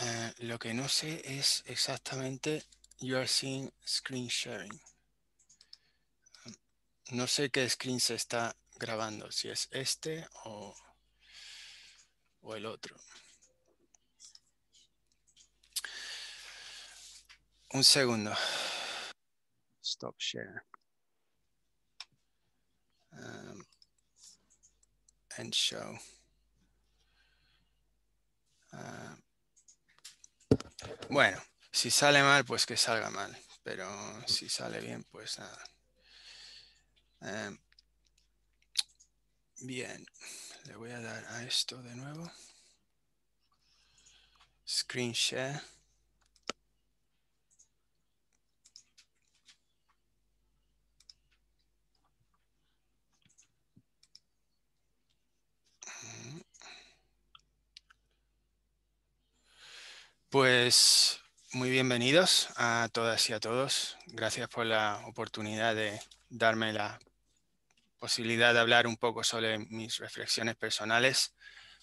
Eh, lo que no sé es exactamente you are seeing screen sharing. No sé qué screen se está grabando, si es este o, o el otro. Un segundo. Stop share. Um, and show. Uh, bueno, si sale mal, pues que salga mal. Pero si sale bien, pues nada. Em, bien, le voy a dar a esto de nuevo. Screen share. Pues muy bienvenidos a todas y a todos. Gracias por la oportunidad de darme la posibilidad de hablar un poco sobre mis reflexiones personales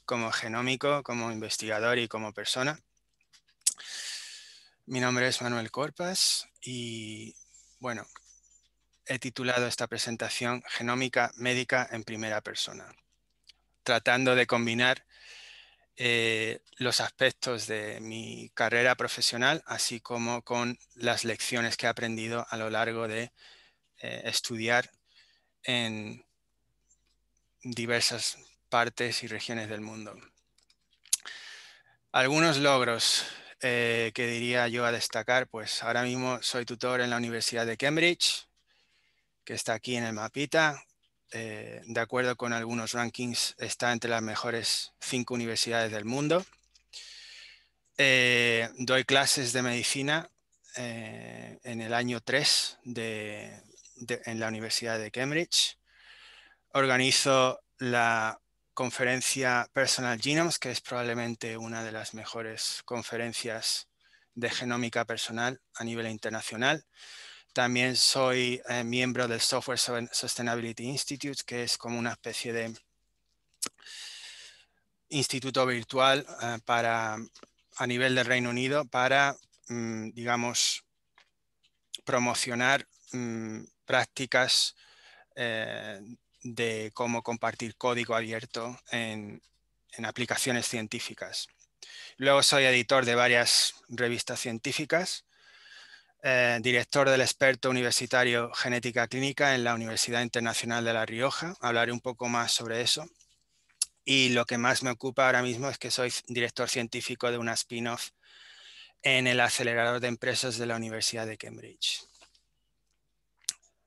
como genómico, como investigador y como persona. Mi nombre es Manuel Corpas y bueno, he titulado esta presentación Genómica Médica en Primera Persona, tratando de combinar eh, los aspectos de mi carrera profesional, así como con las lecciones que he aprendido a lo largo de eh, estudiar en diversas partes y regiones del mundo. Algunos logros eh, que diría yo a destacar, pues ahora mismo soy tutor en la Universidad de Cambridge, que está aquí en el mapita, eh, de acuerdo con algunos rankings, está entre las mejores cinco universidades del mundo. Eh, doy clases de medicina eh, en el año 3 en la Universidad de Cambridge. Organizo la conferencia Personal Genomes, que es probablemente una de las mejores conferencias de genómica personal a nivel internacional. También soy eh, miembro del Software Sustainability Institute, que es como una especie de instituto virtual eh, para, a nivel del Reino Unido para, mm, digamos, promocionar mm, prácticas eh, de cómo compartir código abierto en aplicaciones científicas. Luego soy editor de varias revistas científicas eh, director del experto universitario Genética Clínica en la Universidad Internacional de La Rioja. Hablaré un poco más sobre eso. Y lo que más me ocupa ahora mismo es que soy director científico de una spin-off en el acelerador de empresas de la Universidad de Cambridge.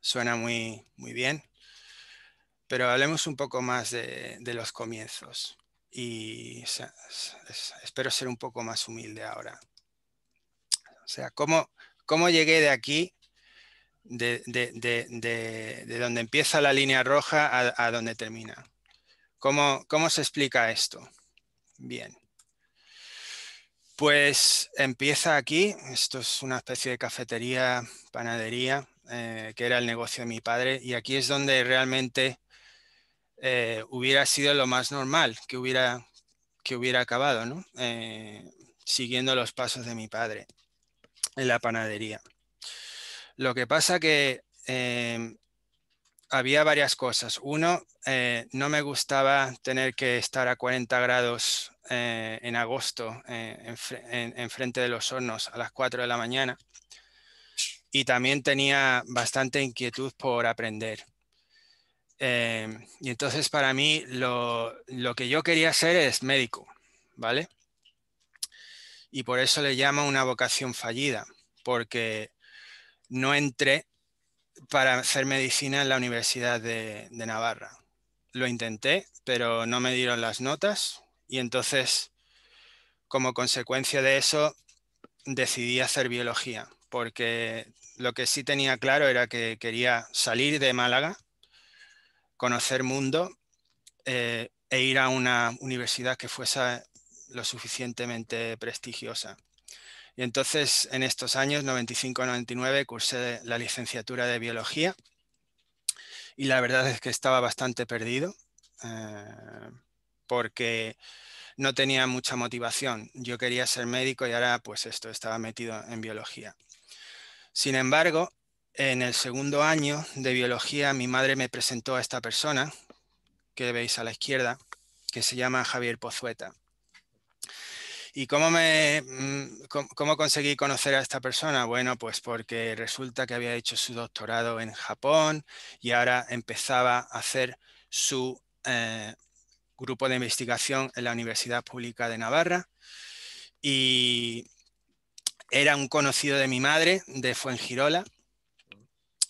Suena muy, muy bien, pero hablemos un poco más de, los comienzos y espero ser un poco más humilde ahora. O sea, ¿cómo, ¿Cómo llegué de aquí, de, donde empieza la línea roja a, donde termina? ¿Cómo, se explica esto? Bien. Pues empieza aquí, esto es una especie de cafetería, panadería, eh, que era el negocio de mi padre, y aquí es donde realmente eh, hubiera sido lo más normal que hubiera, que hubiera acabado, eh, siguiendo los pasos de mi padre en la panadería. Lo que pasa que em, había varias cosas. Uno, eh, no me gustaba tener que estar a 40 grados eh, en agosto eh, en, frente de los hornos a las 4 de la mañana. Y también tenía bastante inquietud por aprender. Em, y entonces para mí lo, lo que yo quería ser es médico, ¿vale? y por eso le llamo una vocación fallida, porque no entré para hacer medicina en la Universidad de, Navarra. Lo intenté, pero no me dieron las notas y entonces, como consecuencia de eso, decidí hacer biología, porque lo que sí tenía claro era que quería salir de Málaga, conocer mundo eh, e ir a una universidad que fuese lo suficientemente prestigiosa. Y entonces, en estos años, 95-99, cursé la licenciatura de biología y la verdad es que estaba bastante perdido eh, porque no tenía mucha motivación. Yo quería ser médico y ahora, pues esto, estaba metido en biología. Sin embargo, en el segundo año de biología, mi madre me presentó a esta persona que veis a la izquierda, que se llama Javier Pozueta. ¿Y cómo, me, mm, cómo conseguí conocer a esta persona? Bueno, pues porque resulta que había hecho su doctorado en Japón y ahora empezaba a hacer su eh, grupo de investigación en la Universidad Pública de Navarra. Y era un conocido de mi madre, de Fuengirola,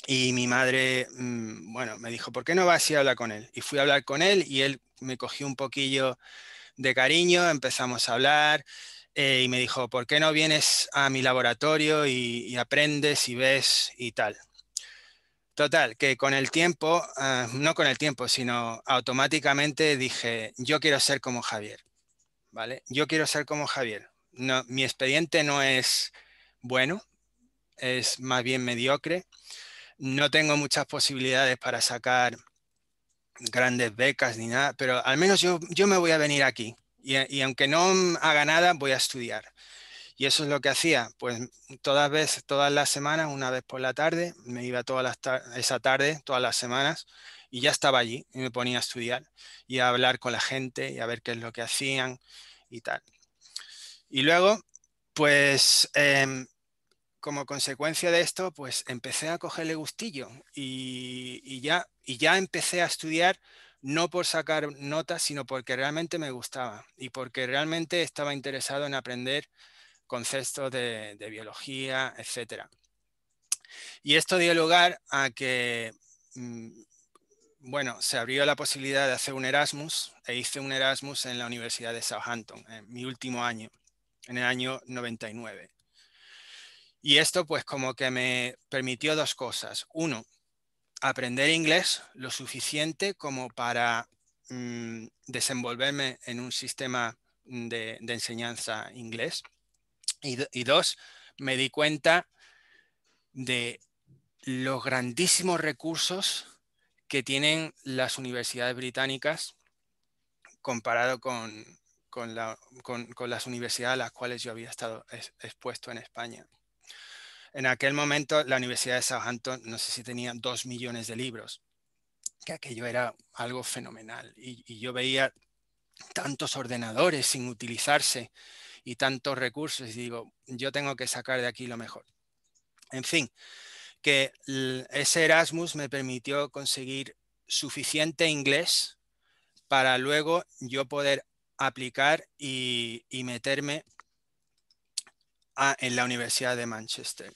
y mi madre, mm, bueno, me dijo, ¿por qué no vas y habla con él? Y fui a hablar con él y él me cogió un poquillo de cariño, empezamos a hablar eh, y me dijo, ¿por qué no vienes a mi laboratorio y, aprendes y ves y tal? Total, que con el tiempo, ah, no con el tiempo, sino automáticamente dije, yo quiero ser como Javier, ¿vale? Yo quiero ser como Javier. No, mi expediente no es bueno, es más bien mediocre. No tengo muchas posibilidades para sacar grandes becas ni nada, pero al menos yo, yo me voy a venir aquí y, aunque no haga nada, voy a estudiar. Y eso es lo que hacía, pues todas, todas las semanas, una vez por la tarde, me iba todas esa tarde, todas las semanas, y ya estaba allí y me ponía a estudiar y a hablar con la gente y a ver qué es lo que hacían y tal. Y luego, pues em, como consecuencia de esto, pues empecé a cogerle gustillo y, ya, y ya empecé a estudiar no por sacar notas, sino porque realmente me gustaba y porque realmente estaba interesado en aprender conceptos de, de biología, etc. Y esto dio lugar a que, mm, bueno, se abrió la posibilidad de hacer un Erasmus e hice un Erasmus en la Universidad de Southampton, en mi último año, en el año 99. Y esto pues como que me permitió dos cosas. Uno, aprender inglés lo suficiente como para mm, desenvolverme en un sistema de, enseñanza inglés. Y, dos, me di cuenta de los grandísimos recursos que tienen las universidades británicas comparado con, las universidades a las cuales yo había estado expuesto en España. En aquel momento la Universidad de Southampton, no sé si tenía dos millones de libros, que aquello era algo fenomenal. Y, yo veía tantos ordenadores sin utilizarse y tantos recursos y digo, yo tengo que sacar de aquí lo mejor. En fin, que ese Erasmus me permitió conseguir suficiente inglés para luego yo poder aplicar y, meterme en la Universidad de Manchester.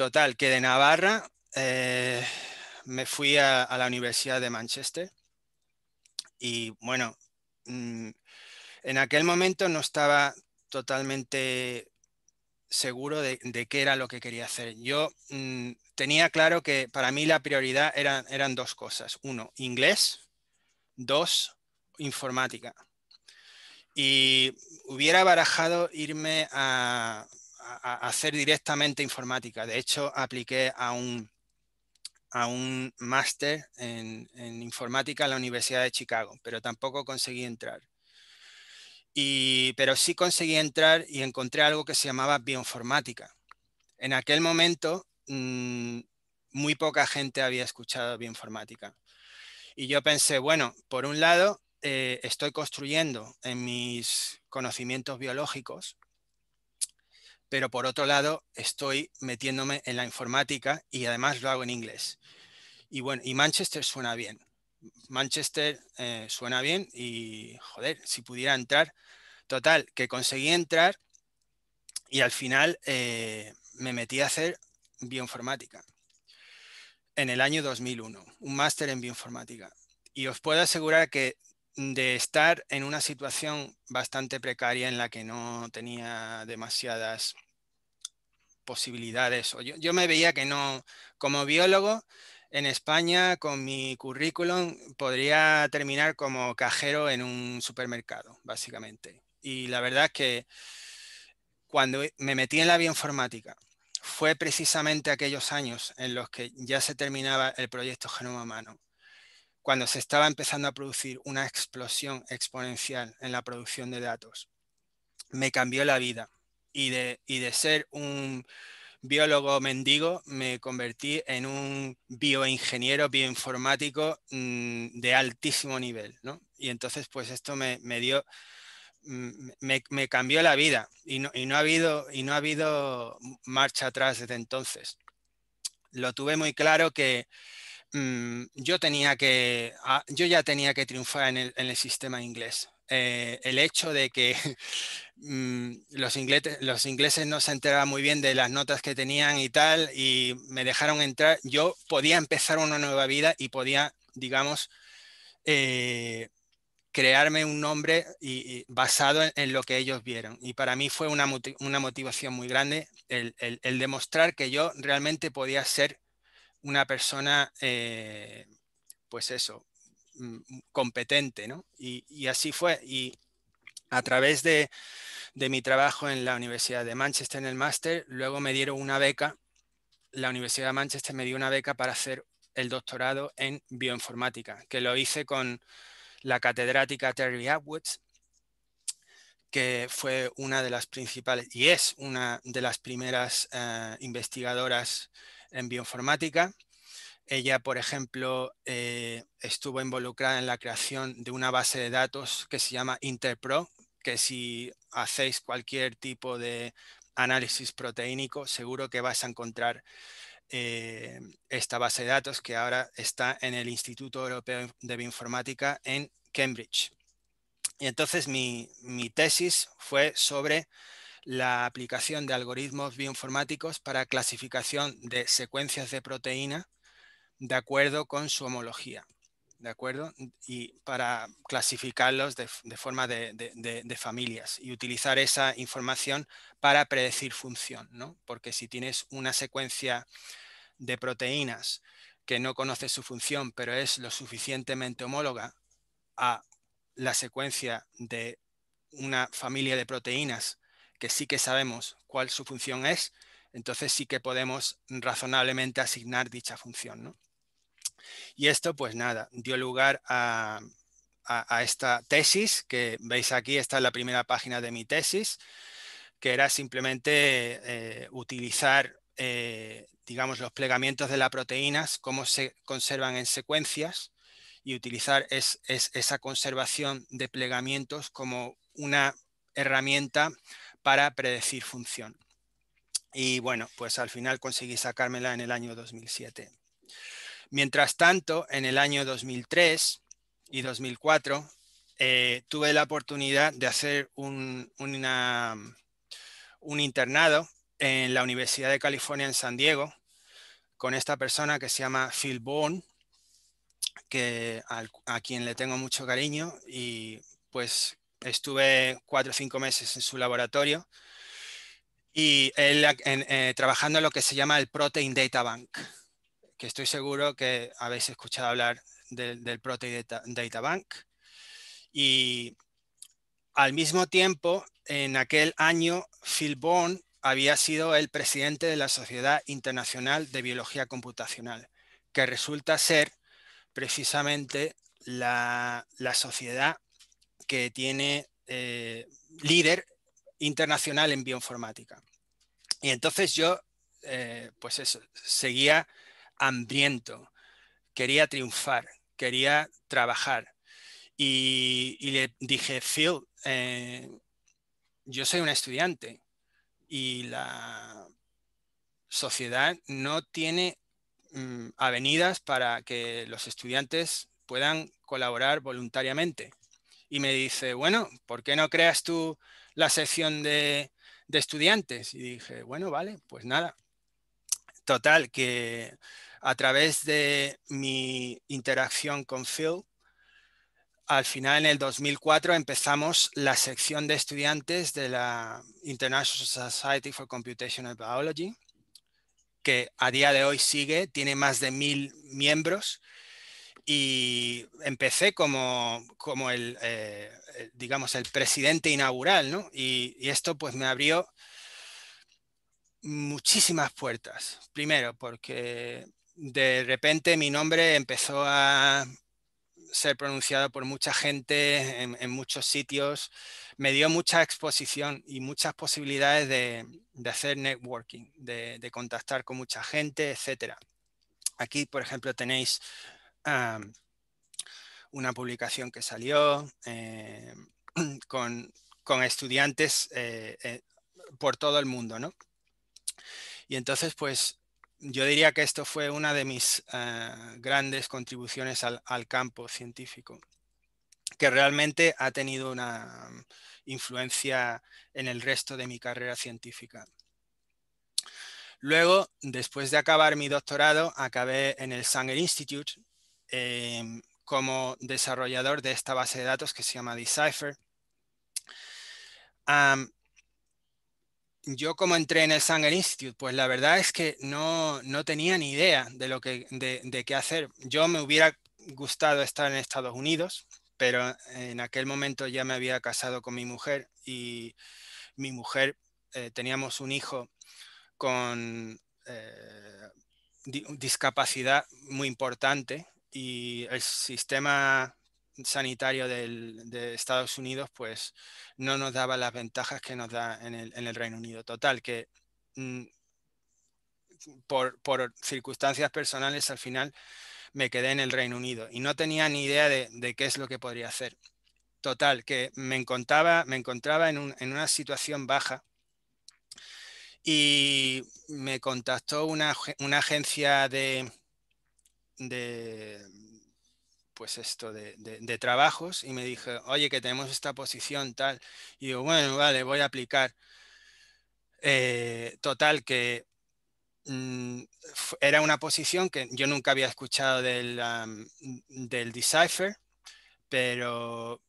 Total, que de Navarra eh, me fui a, la Universidad de Manchester y bueno, mm, en aquel momento no estaba totalmente seguro de, qué era lo que quería hacer. Yo mm, tenía claro que para mí la prioridad eran dos cosas. Uno, inglés. Dos, informática. Y hubiera barajado irme a, hacer directamente informática. De hecho, apliqué a un, a un máster en, en, informática en la Universidad de Chicago, pero tampoco conseguí entrar. Y, pero sí conseguí entrar y encontré algo que se llamaba bioinformática. En aquel momento, mm, muy poca gente había escuchado bioinformática. Y yo pensé, bueno, por un lado, eh, estoy construyendo en mis conocimientos biológicos pero por otro lado estoy metiéndome en la informática y además lo hago en inglés. Y bueno, y Manchester suena bien. Manchester eh, suena bien y joder, si pudiera entrar, total, que conseguí entrar y al final eh, me metí a hacer bioinformática en el año 2001, un máster en bioinformática. Y os puedo asegurar que de estar en una situación bastante precaria en la que no tenía demasiadas posibilidades. Yo, yo me veía que no, como biólogo en España, con mi currículum, podría terminar como cajero en un supermercado, básicamente. Y la verdad es que cuando me metí en la bioinformática, fue precisamente aquellos años en los que ya se terminaba el proyecto Genoma Humano cuando se estaba empezando a producir una explosión exponencial en la producción de datos. Me cambió la vida y de, de ser un biólogo mendigo me convertí en un bioingeniero bioinformático mm, de altísimo nivel. Y entonces pues esto me, dio... Mm, me, cambió la vida y no ha habido, y no ha habido marcha atrás desde entonces. Lo tuve muy claro que, Mm, yo, tenía que, ah, yo ya tenía que triunfar en el, sistema inglés. Eh, el hecho de que mm, los, ingleses, los ingleses no se enteraban muy bien de las notas que tenían y tal, y me dejaron entrar, yo podía empezar una nueva vida y podía, digamos, eh, crearme un nombre y, basado en, lo que ellos vieron. Y para mí fue una, motivación muy grande el demostrar que yo realmente podía ser una persona, eh, pues eso, mm, mm, competente, ¿no? Y, así fue. Y a través de, mi trabajo en la Universidad de Manchester en el máster, luego me dieron una beca, la Universidad de Manchester me dio una beca para hacer el doctorado en bioinformática, que lo hice con la catedrática Terry Atwood, que fue una de las principales y es una de las primeras eh, investigadoras en bioinformática. Ella, por ejemplo, eh, estuvo involucrada en la creación de una base de datos que se llama Interpro, que si hacéis cualquier tipo de análisis proteínico, seguro que vais a encontrar eh, esta base de datos que ahora está en el Instituto Europeo de Bioinformática en Cambridge. Y entonces mi, mi tesis fue sobre la aplicación de algoritmos bioinformáticos para clasificación de secuencias de proteína de acuerdo con su homología, ¿de acuerdo? Y para clasificarlos de, forma de, familias y utilizar esa información para predecir función, ¿no? Porque si tienes una secuencia de proteínas que no conoce su función, pero es lo suficientemente homóloga a la secuencia de una familia de proteínas que sí que sabemos cuál su función es, entonces sí que podemos razonablemente asignar dicha función. Y esto, pues nada, dio lugar a, esta tesis que veis aquí, está es la primera página de mi tesis, que era simplemente eh, utilizar, eh, digamos, los plegamientos de las proteínas, cómo se conservan en secuencias y utilizar esa conservación de plegamientos como una herramienta para predecir función. Y bueno, pues al final conseguí sacármela en el año 2007. Mientras tanto, en el año 2003 y 2004, eh, tuve la oportunidad de hacer un, un internado en la Universidad de California en San Diego con esta persona que se llama Phil Bourne, que, a quien le tengo mucho cariño y pues Estuve cuatro o cinco meses en su laboratorio y eh, trabajando en lo que se llama el Protein Data Bank, que estoy seguro que habéis escuchado hablar del, Protein Data, Bank. Y al mismo tiempo, en aquel año, Phil Bourne había sido el presidente de la Sociedad Internacional de Biología Computacional, que resulta ser precisamente la, la sociedad que tiene eh, líder internacional en bioinformática. Y entonces yo, eh, pues eso, seguía hambriento, quería triunfar, quería trabajar. Y, le dije, Phil, eh, yo soy un estudiante y la sociedad no tiene mm, avenidas para que los estudiantes puedan colaborar voluntariamente y me dice, bueno, ¿por qué no creas tú la sección de, estudiantes? Y dije, bueno, vale, pues nada. Total, que a través de mi interacción con Phil, al final en el 2004 empezamos la sección de estudiantes de la International Society for Computational Biology, que a día de hoy sigue, tiene más de mil miembros y empecé como, como el, eh, eh, digamos, el presidente inaugural, ¿no? Y, esto pues me abrió muchísimas puertas. Primero, porque de repente mi nombre empezó a ser pronunciado por mucha gente en, muchos sitios, me dio mucha exposición y muchas posibilidades de, hacer networking, de, de contactar con mucha gente, etcétera. Aquí, por ejemplo, tenéis Ah, una publicación que salió eh, con, estudiantes eh, eh, por todo el mundo, Y entonces, pues yo diría que esto fue una de mis ah, grandes contribuciones al, campo científico, que realmente ha tenido una influencia en el resto de mi carrera científica. Luego, después de acabar mi doctorado, acabé en el Sanger Institute, Em, como desarrollador de esta base de datos que se llama Decipher. yo como entré en el Sanger Institute, pues la verdad es que no, tenía ni idea de, lo que, de, qué hacer. Yo me hubiera gustado estar en Estados Unidos, pero en aquel momento ya me había casado con mi mujer y mi mujer eh, teníamos un hijo con eh, discapacidad muy importante y el sistema sanitario de Estados Unidos pues no nos daba las ventajas que nos da en el, Reino Unido. Total, que mm, por, circunstancias personales al final me quedé en el Reino Unido y no tenía ni idea de, qué es lo que podría hacer. Total, que me encontraba, me encontraba en, una situación baja y me contactó una agencia de, de, pues esto de, de, trabajos y me dije, oye, que tenemos esta posición tal. Y digo, bueno, vale, voy a aplicar. Eh, total, que mm, era una posición que yo nunca había escuchado del, del Decipher, pero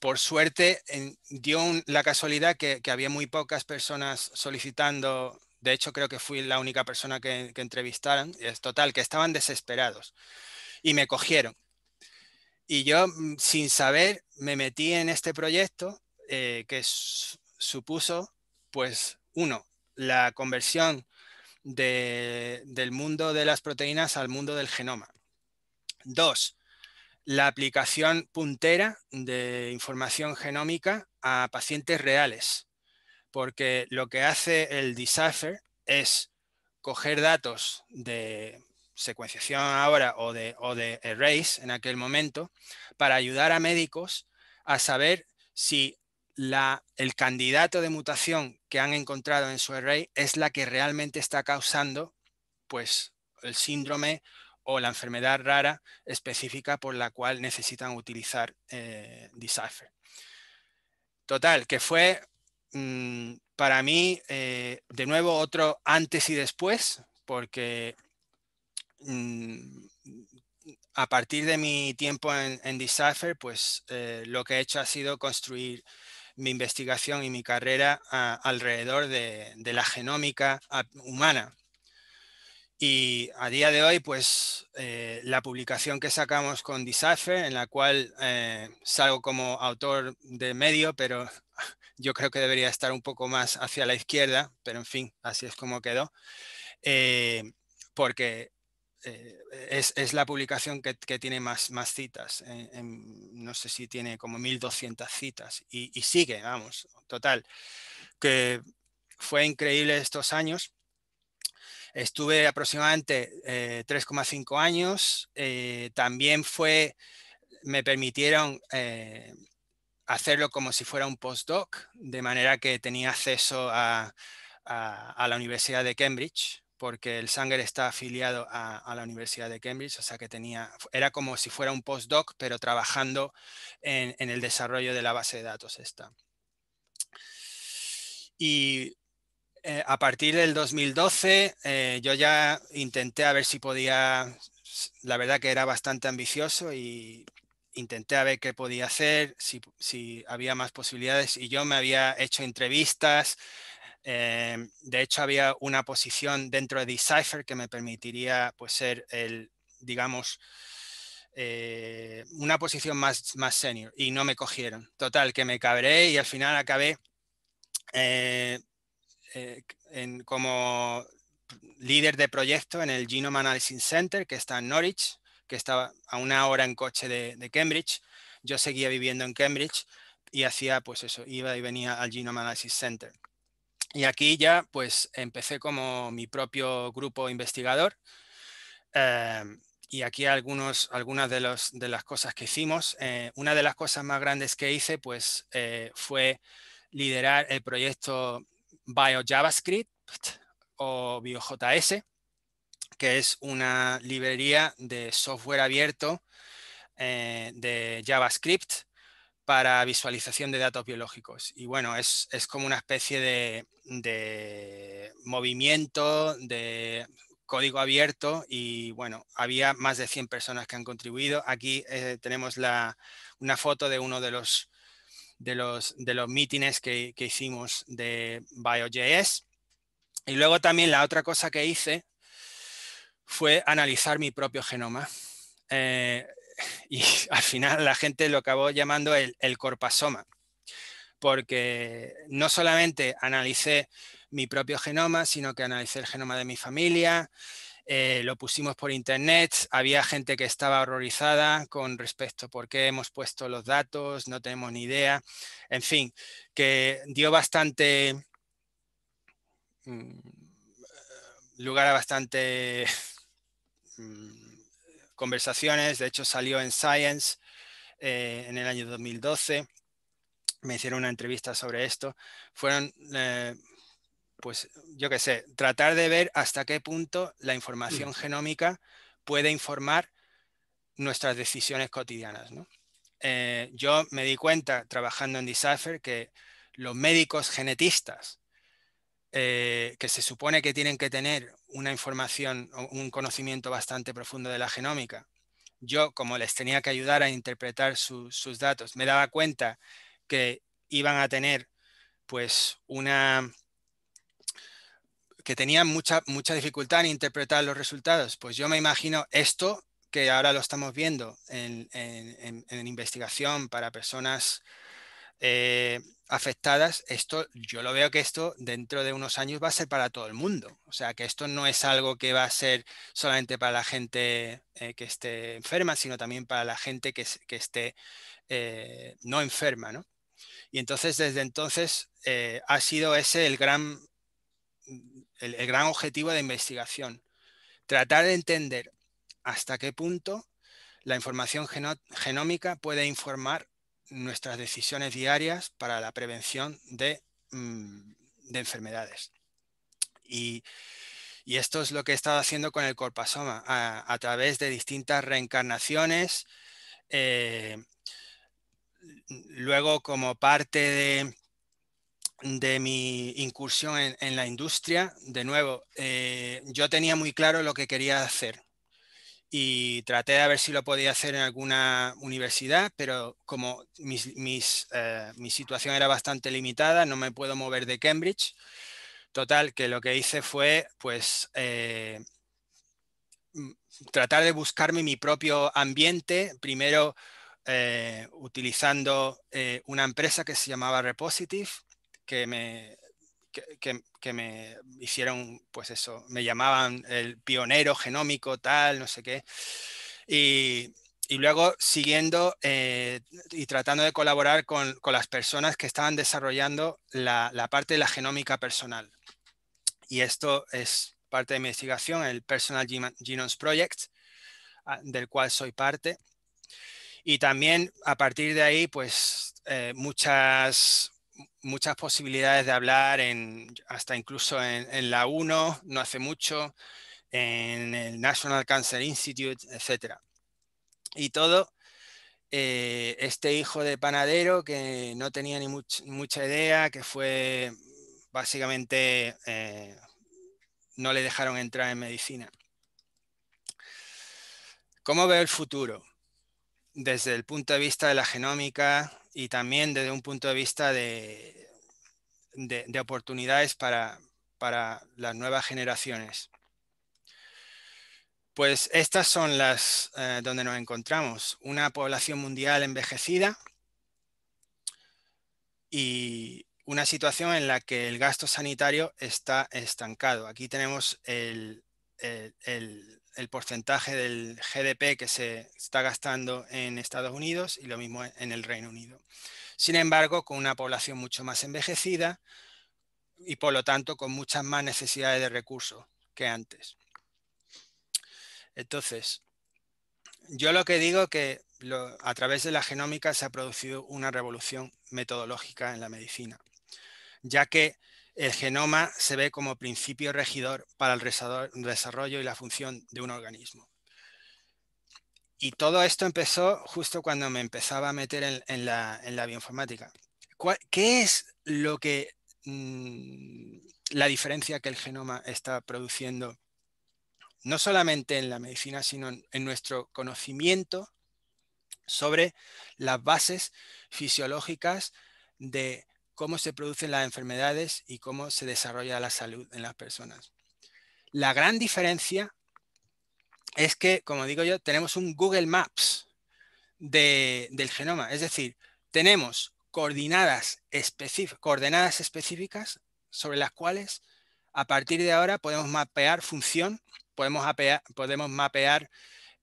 por suerte dio la casualidad que, había muy pocas personas solicitando de hecho, creo que fui la única persona que, entrevistaron. Es total, que estaban desesperados. Y me cogieron. Y yo, mm, sin saber, me metí en este proyecto eh, que supuso, pues, uno, la conversión del mundo de las proteínas al mundo del genoma. Dos, la aplicación puntera de información genómica a pacientes reales porque lo que hace el decipher es coger datos de secuenciación ahora o de, o de arrays en aquel momento para ayudar a médicos a saber si la, el candidato de mutación que han encontrado en su array es la que realmente está causando pues, el síndrome o la enfermedad rara específica por la cual necesitan utilizar eh, Decipher. Total, que fue Mm, para mí, eh, de nuevo, otro antes y después, porque mm, a partir de mi tiempo en, en pues eh, lo que he hecho ha sido construir mi investigación y mi carrera ah, alrededor de, la genómica humana. Y a día de hoy, pues eh, la publicación que sacamos con Decipher, en la cual salgo como autor de medio, pero yo creo que debería estar un poco más hacia la izquierda, pero en fin, así es como quedó, eh, porque eh, es, la publicación que, tiene más, más citas, eh, no sé si tiene como 1200 citas y, sigue, vamos, total, que fue increíble estos años. Estuve aproximadamente 3,5 años. también fue, me permitieron hacerlo como si fuera un postdoc, de manera que tenía acceso a, la Universidad de Cambridge, porque el Sanger está afiliado a, la Universidad de Cambridge, o sea que tenía, era como si fuera un postdoc, pero trabajando en, el desarrollo de la base de datos esta. Y eh, a partir del 2012 eh, yo ya intenté a ver si podía, la verdad que era bastante ambicioso y intenté a ver qué podía hacer, si, había más posibilidades y yo me había hecho entrevistas. Em, de hecho, había una posición dentro de Decipher que me permitiría pues, ser el, digamos, eh, una posición más, senior y no me cogieron. Total, que me cabré y al final acabé eh, eh, como líder de proyecto en el Genome Analysis Center que está en Norwich, que estaba a una hora en coche de, Cambridge. Yo seguía viviendo en Cambridge y hacía, pues eso, iba y venía al Genome Analysis Center. Y aquí ya, pues empecé como mi propio grupo investigador. Em, y aquí algunos, algunas de, de las cosas que hicimos. Eh, una de las cosas más grandes que hice, pues, eh, fue liderar el proyecto BioJavaScript o BioJS, que es una librería de software abierto eh, de JavaScript para visualización de datos biológicos. Y bueno, es, como una especie de, movimiento, de código abierto y bueno, había más de 100 personas que han contribuido. Aquí eh, tenemos la, una foto de uno de los, de los, de los mítines que, que hicimos de BioJS. Y luego también la otra cosa que hice fue analizar mi propio genoma. Eh, y al final la gente lo acabó llamando el, corpasoma, porque no solamente analicé mi propio genoma, sino que analicé el genoma de mi familia, eh, lo pusimos por internet, había gente que estaba horrorizada con respecto a por qué hemos puesto los datos, no tenemos ni idea, en fin, que dio bastante mm, lugar a bastante conversaciones, de hecho salió en Science eh, en el año 2012, me hicieron una entrevista sobre esto, fueron, eh, pues yo qué sé, tratar de ver hasta qué punto la información mm. genómica puede informar nuestras decisiones cotidianas. Eh, yo me di cuenta trabajando en Decipher que los médicos genetistas eh, que se supone que tienen que tener una información, o un conocimiento bastante profundo de la genómica, yo como les tenía que ayudar a interpretar sus datos, me daba cuenta que iban a tener pues una que tenían mucha, mucha dificultad en interpretar los resultados. Pues yo me imagino esto que ahora lo estamos viendo en, investigación para personas eh, afectadas, esto yo lo veo que esto dentro de unos años va a ser para todo el mundo. O sea, que esto no es algo que va a ser solamente para la gente eh, que esté enferma, sino también para la gente que, esté eh, no enferma, Y entonces, desde entonces, eh, ha sido ese el gran, el, el gran objetivo de investigación. Tratar de entender hasta qué punto la información genómica puede informar nuestras decisiones diarias para la prevención de, mm, enfermedades. Y, esto es lo que he estado haciendo con el corpasoma, a, través de distintas reencarnaciones. Eh, luego, como parte de, mi incursión en, la industria, de nuevo, eh, yo tenía muy claro lo que quería hacer y traté de ver si lo podía hacer en alguna universidad, pero como eh, mi situación era bastante limitada, no me puedo mover de Cambridge. Total, que lo que hice fue pues eh, tratar de buscarme mi propio ambiente, primero eh, utilizando una empresa que se llamaba Repositive, que me que, me hicieron, pues eso, me llamaban el pionero genómico, tal, no sé qué. Y, luego siguiendo eh, y tratando de colaborar con, las personas que estaban desarrollando la, parte de la genómica personal. Y esto es parte de mi investigación, el Personal Genomes Project, ah, del cual soy parte. Y también a partir de ahí, pues eh, muchas muchas posibilidades de hablar, hasta incluso en, la 1, no hace mucho, en el National Cancer Institute, etc. Y todo, eh, este hijo de panadero que no tenía ni mucha idea, que fue básicamente, eh, no le dejaron entrar en medicina. ¿Cómo veo el futuro? Desde el punto de vista de la genómica, y también desde un punto de vista de, oportunidades para, para, las nuevas generaciones. Pues estas son las eh, donde nos encontramos. Una población mundial envejecida y una situación en la que el gasto sanitario está estancado. Aquí tenemos el, el porcentaje del GDP que se está gastando en Estados Unidos y lo mismo e, en el Reino Unido. Sin embargo, con una población mucho más envejecida y por lo tanto con muchas más necesidades de recursos que antes. Entonces, yo lo que digo que a través de la genómica se ha producido una revolución metodológica en la medicina, ya que el genoma se ve como principio regidor para el desarrollo y la función de un organismo. Y todo esto empezó justo cuando me empezaba a meter en, la, bioinformática. ¿Qué es lo que mm, la diferencia que el genoma está produciendo, no solamente en la medicina, sino en nuestro conocimiento sobre las bases fisiológicas de cómo se producen las enfermedades y cómo se desarrolla la salud en las personas. La gran diferencia es que, como digo yo, tenemos un Google Maps del genoma, es decir, tenemos coordenadas, específicas sobre las cuales a partir de ahora podemos mapear función, podemos, mapear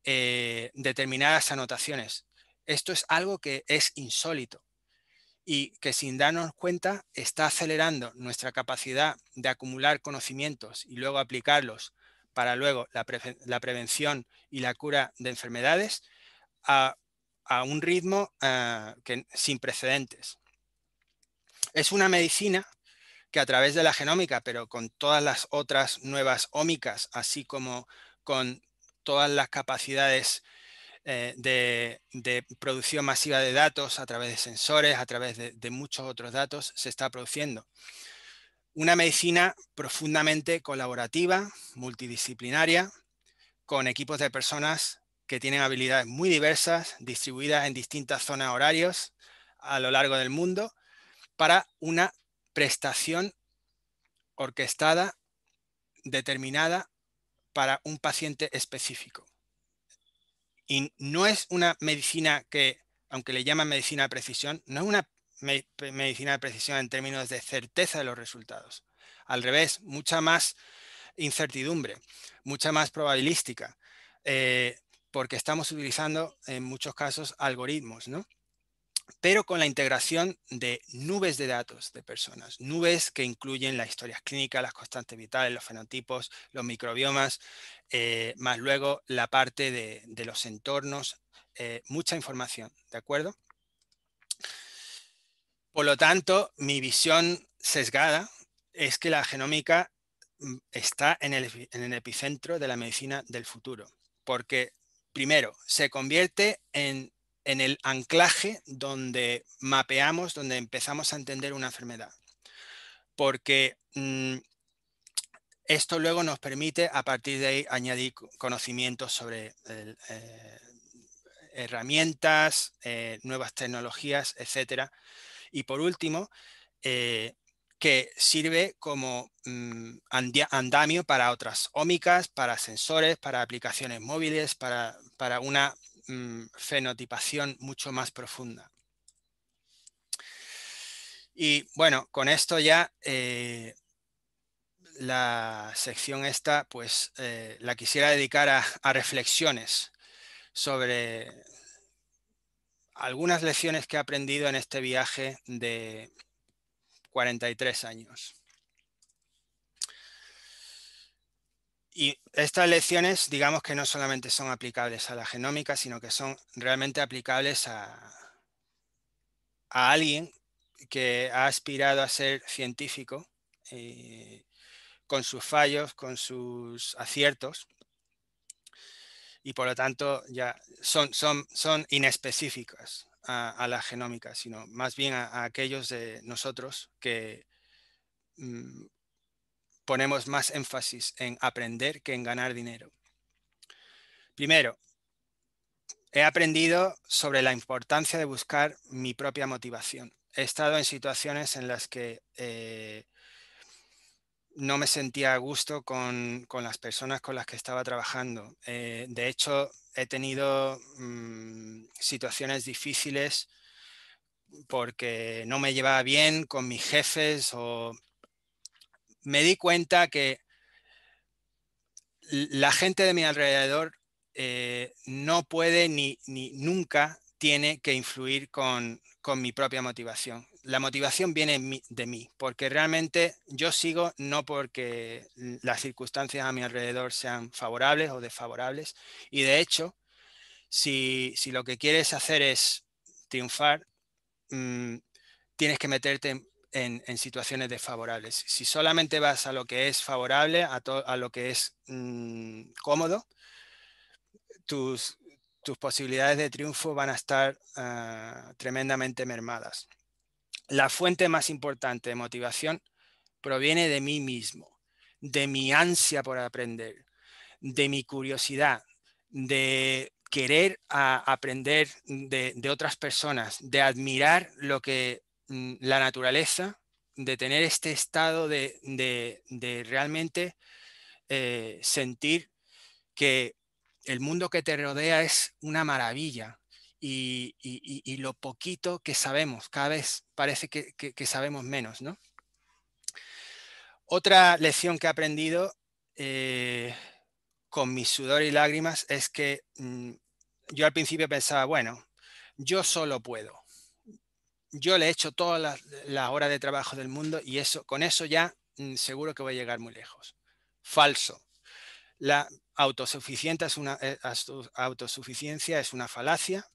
eh, determinadas anotaciones. Esto es algo que es insólito y que sin darnos cuenta está acelerando nuestra capacidad de acumular conocimientos y luego aplicarlos para luego la, prevención y la cura de enfermedades a, un ritmo ah, que, sin precedentes. Es una medicina que a través de la genómica, pero con todas las otras nuevas ómicas, así como con todas las capacidades eh, de, producción masiva de datos a través de sensores, a través de muchos otros datos, se está produciendo. Una medicina profundamente colaborativa, multidisciplinaria, con equipos de personas que tienen habilidades muy diversas, distribuidas en distintas zonas horarios a lo largo del mundo, para una prestación orquestada, determinada para un paciente específico. Y no es una medicina que, aunque le llaman medicina de precisión, no es una medicina de precisión en términos de certeza de los resultados. Al revés, mucha más incertidumbre, mucha más probabilística, eh, porque estamos utilizando en muchos casos algoritmos, ¿no? pero con la integración de nubes de datos de personas, nubes que incluyen las historias clínicas, las constantes vitales, los fenotipos, los microbiomas, eh, más luego la parte de, los entornos, eh, mucha información, ¿de acuerdo? Por lo tanto, mi visión sesgada es que la genómica mm, está en el epicentro de la medicina del futuro, porque primero, se convierte en en el anclaje donde mapeamos, donde empezamos a entender una enfermedad. Porque mm, esto luego nos permite a partir de ahí añadir conocimientos sobre eh, herramientas, eh, nuevas tecnologías, etc. Y por último, eh, que sirve como mm, andamio para otras ómicas, para sensores, para aplicaciones móviles, para, para una Mm, fenotipación mucho más profunda. Y bueno, con esto ya eh, la sección esta, pues eh, la quisiera dedicar a, a, reflexiones sobre algunas lecciones que he aprendido en este viaje de 43 años. Y estas lecciones, digamos que no solamente son aplicables a la genómica, sino que son realmente aplicables a, alguien que ha aspirado a ser científico, eh, con sus fallos, con sus aciertos, y por lo tanto ya son, son, son inespecíficas a, la genómica, sino más bien a, aquellos de nosotros que mm, ponemos más énfasis en aprender que en ganar dinero. Primero, he aprendido sobre la importancia de buscar mi propia motivación. He estado en situaciones en las que eh, no me sentía a gusto con, las personas con las que estaba trabajando. Eh, de hecho, he tenido mm, situaciones difíciles porque no me llevaba bien con mis jefes o me di cuenta que la gente de mi alrededor eh, no puede ni, ni, nunca tiene que influir con, mi propia motivación. La motivación viene de mí, porque realmente yo sigo no porque las circunstancias a mi alrededor sean favorables o desfavorables. Y de hecho, si, lo que quieres hacer es triunfar, mm, tienes que meterte en en, situaciones desfavorables. Si solamente vas a lo que es favorable, a, a lo que es mm, cómodo, tus, tus, posibilidades de triunfo van a estar ah, tremendamente mermadas. La fuente más importante de motivación proviene de mí mismo, de mi ansia por aprender, de mi curiosidad, de querer ah, aprender de, de, otras personas, de admirar lo que Mm, la naturaleza, de tener este estado de, de, realmente eh, sentir que el mundo que te rodea es una maravilla y, y, lo poquito que sabemos, cada vez parece que, que, sabemos menos, ¿no? Otra lección que he aprendido eh, con mi sudor y lágrimas es que mm, yo al principio pensaba, bueno, yo solo puedo, yo le he hecho todas las, hora horas de trabajo del mundo y eso, con eso ya mm, seguro que voy a llegar muy lejos. Falso. La autosuficiencia es una, eh, autosuficiencia es una falacia.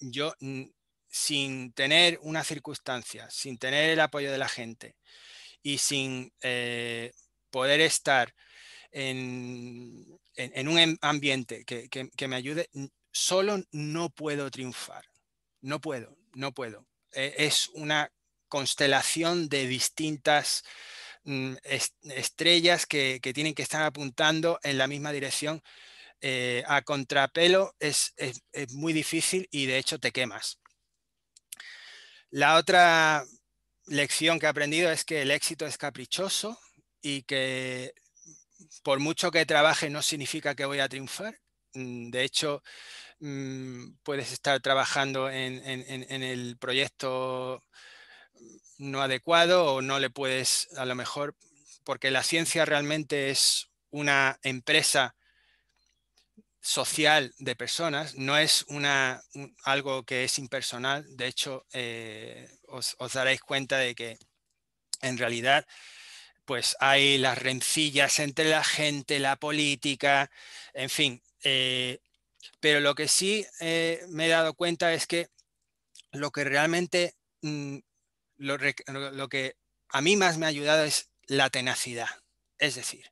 Yo, mm, sin tener una circunstancia, sin tener el apoyo de la gente y sin eh, poder estar en, un em, ambiente que me ayude, solo no puedo triunfar. No puedo, no puedo. Eh, es una constelación de distintas mm, estrellas que, tienen que estar apuntando en la misma dirección. Eh, a contrapelo es muy difícil y de hecho te quemas. La otra lección que he aprendido es que el éxito es caprichoso y que por mucho que trabaje no significa que voy a triunfar Mm, de hecho, mm, puedes estar trabajando en, el proyecto mm, no adecuado o no le puedes, a lo mejor, porque la ciencia realmente es una empresa social de personas, no es una, algo que es impersonal. De hecho, eh, os, daréis cuenta de que en realidad pues hay las rencillas entre la gente, la política, en fin, eh, pero lo que sí eh, me he dado cuenta es que lo que realmente, mm, lo, que a mí más me ha ayudado es la tenacidad. Es decir,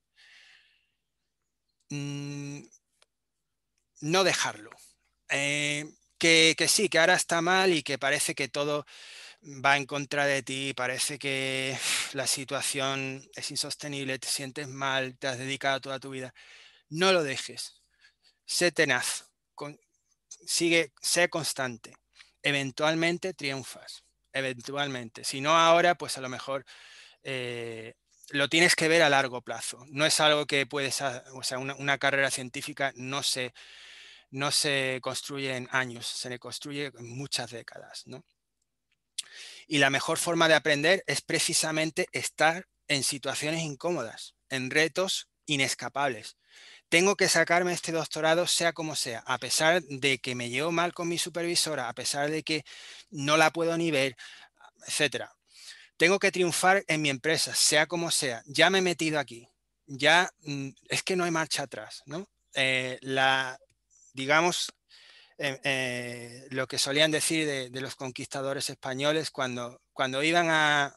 mm, no dejarlo. Eh, que, sí, que ahora está mal y que parece que todo va en contra de ti, parece que la situación es insostenible, te sientes mal, te has dedicado toda tu vida. No lo dejes. Sé tenaz, sigue, sé constante. Eventualmente triunfas, eventualmente. Si no ahora, pues a lo mejor eh, lo tienes que ver a largo plazo. No es algo que puedes, o sea, una, carrera científica no se, no se construye en años, se le construye en muchas décadas. Y la mejor forma de aprender es precisamente estar en situaciones incómodas, en retos inescapables tengo que sacarme este doctorado sea como sea, a pesar de que me llevo mal con mi supervisora, a pesar de que no la puedo ni ver, etcétera. Tengo que triunfar en mi empresa, sea como sea. Ya me he metido aquí. Ya mm, es que no hay marcha atrás, ¿no? Eh, la, digamos, eh, eh, lo que solían decir de, los conquistadores españoles cuando, cuando iban a,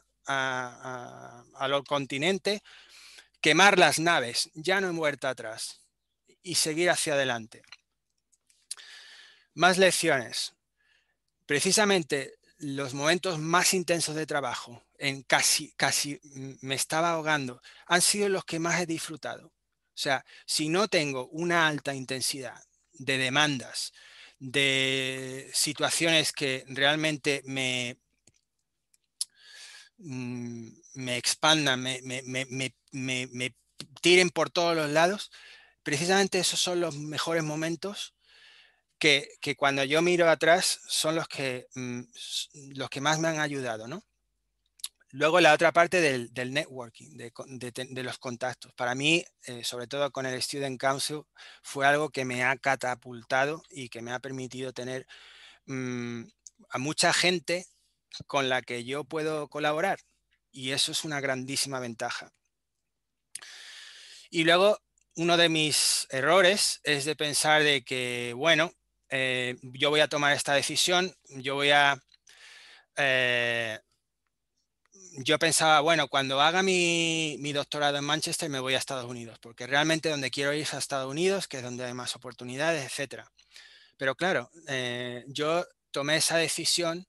los continentes, quemar las naves, ya no he muerto atrás, y seguir hacia adelante. Más lecciones. Precisamente los momentos más intensos de trabajo, en casi, casi me estaba ahogando, han sido los que más he disfrutado. O sea, si no tengo una alta intensidad de demandas, de situaciones que realmente me, mm, me expandan, me, me, me, tiren por todos los lados, precisamente esos son los mejores momentos que, cuando yo miro atrás son los que, mm, los que más me han ayudado, Luego la otra parte del, networking, de, los contactos. Para mí, eh, sobre todo con el Student Council, fue algo que me ha catapultado y que me ha permitido tener mm, a mucha gente con la que yo puedo colaborar. Y eso es una grandísima ventaja. Y luego, uno de mis errores es de pensar de que, bueno, eh, yo voy a tomar esta decisión, yo voy a... Eh, yo pensaba, bueno, cuando haga mi, doctorado en Manchester me voy a Estados Unidos, porque realmente donde quiero ir es a Estados Unidos, que es donde hay más oportunidades, etc. Pero claro, eh, yo tomé esa decisión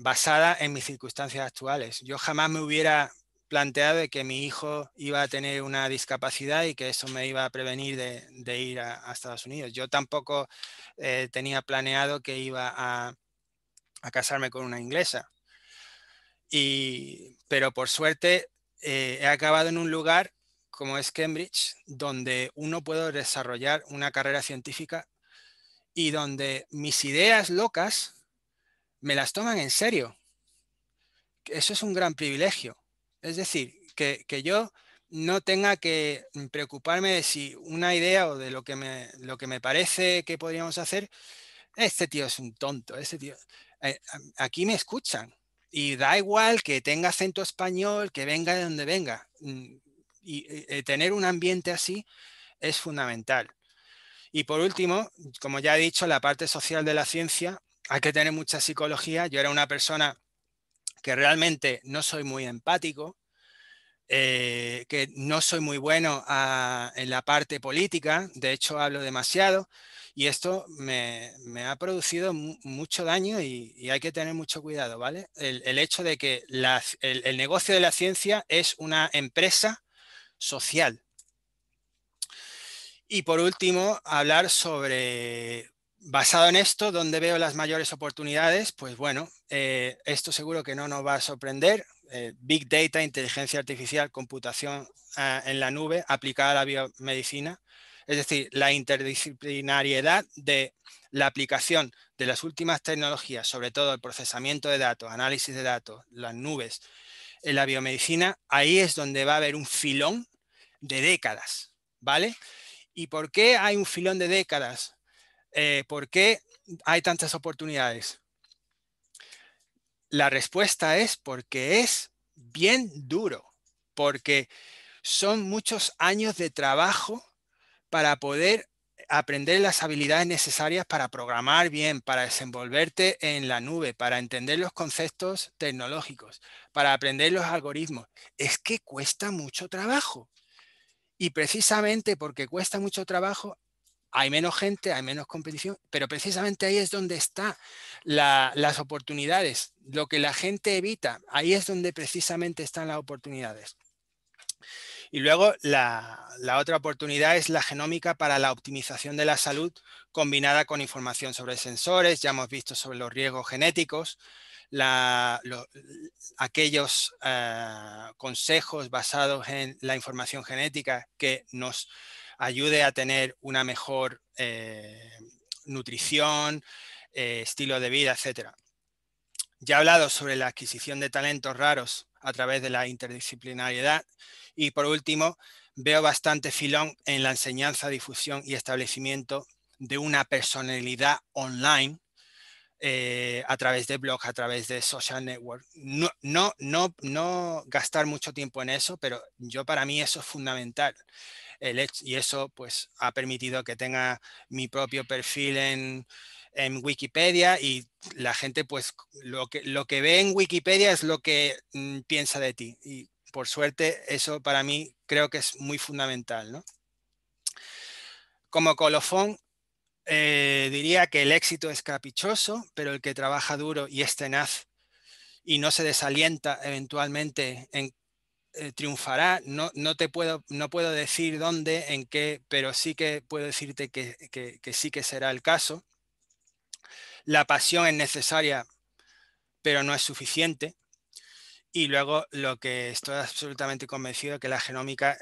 basada en mis circunstancias actuales. Yo jamás me hubiera planteado de que mi hijo iba a tener una discapacidad y que eso me iba a prevenir de, ir a, Estados Unidos. Yo tampoco eh, tenía planeado que iba a, casarme con una inglesa. pero por suerte eh, he acabado en un lugar como es Cambridge, donde uno puede desarrollar una carrera científica y donde mis ideas locas me las toman en serio. Eso es un gran privilegio es decir, que, yo no tenga que mm, preocuparme de si una idea o de lo que me, lo que me parece que podríamos hacer, este tío es un tonto, este tío. Eh, aquí me escuchan y da igual que tenga acento español, que venga de donde venga. Mm, y eh, eh, tener un ambiente así es fundamental. Y por último, como ya he dicho, la parte social de la ciencia, hay que tener mucha psicología. Yo era una persona que realmente no soy muy empático, eh, que no soy muy bueno ah, en la parte política, de hecho hablo demasiado y esto me, ha producido mucho daño y, hay que tener mucho cuidado, ¿vale? El, hecho de que el negocio de la ciencia es una empresa social. Y por último, hablar sobre basado en esto, ¿dónde veo las mayores oportunidades? Pues bueno, eh, esto seguro que no nos va a sorprender. Eh, Big Data, inteligencia artificial, computación ah, en la nube aplicada a la biomedicina. Es decir, la interdisciplinariedad de la aplicación de las últimas tecnologías, sobre todo el procesamiento de datos, análisis de datos, las nubes, en la biomedicina, ahí es donde va a haber un filón de décadas, ¿vale? ¿Y por qué hay un filón de décadas? Eh, ¿por qué hay tantas oportunidades? La respuesta es porque es bien duro, porque son muchos años de trabajo para poder aprender las habilidades necesarias para programar bien, para desenvolverte en la nube, para entender los conceptos tecnológicos, para aprender los algoritmos. Es que cuesta mucho trabajo. Y precisamente porque cuesta mucho trabajo, hay menos gente, hay menos competición, pero precisamente ahí es donde están las oportunidades, lo que la gente evita, ahí es donde precisamente están las oportunidades. Y luego la, otra oportunidad es la genómica para la optimización de la salud combinada con información sobre sensores, ya hemos visto sobre los riesgos genéticos, aquellos eh, consejos basados en la información genética que nos ayude a tener una mejor eh, nutrición, eh, estilo de vida, etc. Ya he hablado sobre la adquisición de talentos raros a través de la interdisciplinariedad y por último, veo bastante filón en la enseñanza, difusión y establecimiento de una personalidad online eh, a través de blogs, a través de social network. No, no, no, no gastar mucho tiempo en eso, pero yo para mí eso es fundamental y eso pues ha permitido que tenga mi propio perfil en, Wikipedia y la gente pues lo que, lo que ve en Wikipedia es lo que mm, piensa de ti. Y por suerte eso para mí creo que es muy fundamental. Como colofón, eh, diría que el éxito es caprichoso, pero el que trabaja duro y es tenaz y no se desalienta eventualmente en eh, triunfará. No, no, te puedo, no puedo decir dónde, en qué, pero sí que puedo decirte que, sí que será el caso. La pasión es necesaria, pero no es suficiente. Y luego lo que estoy absolutamente convencido es que la genómica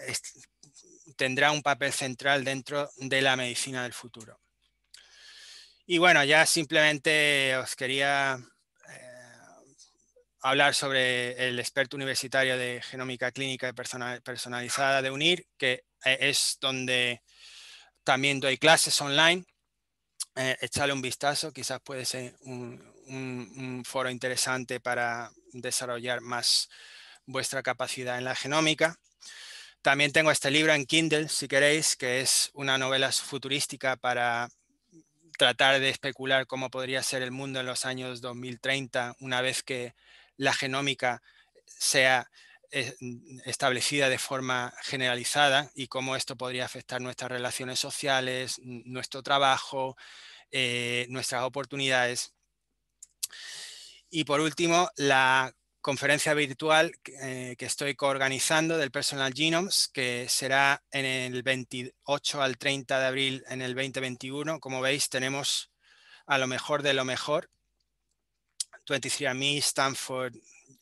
tendrá un papel central dentro de la medicina del futuro. Y bueno, ya simplemente os quería hablar sobre el experto universitario de genómica clínica personalizada de UNIR, que eh, es donde también doy clases online. Eh, un vistazo, quizás puede ser un, foro interesante para desarrollar más vuestra capacidad en la genómica. También tengo este libro en Kindle, si queréis, que es una novela futurística para tratar de especular cómo podría ser el mundo en los años 2030, una vez que la genómica sea eh, establecida de forma generalizada y cómo esto podría afectar nuestras relaciones sociales, nuestro trabajo, eh, nuestras oportunidades. Y por último, la conferencia virtual eh, que estoy coorganizando del Personal Genomes, que será en el 28 al 30 de abril en el 2021. Como veis, tenemos a lo mejor de lo mejor 23andMe, Stanford,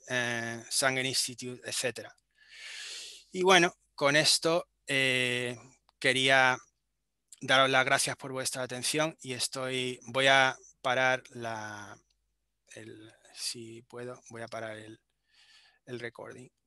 eh, Sanger Institute, etc. Y bueno, con esto eh, quería daros las gracias por vuestra atención y estoy, voy a parar la, el, si puedo, voy a parar el, el recording.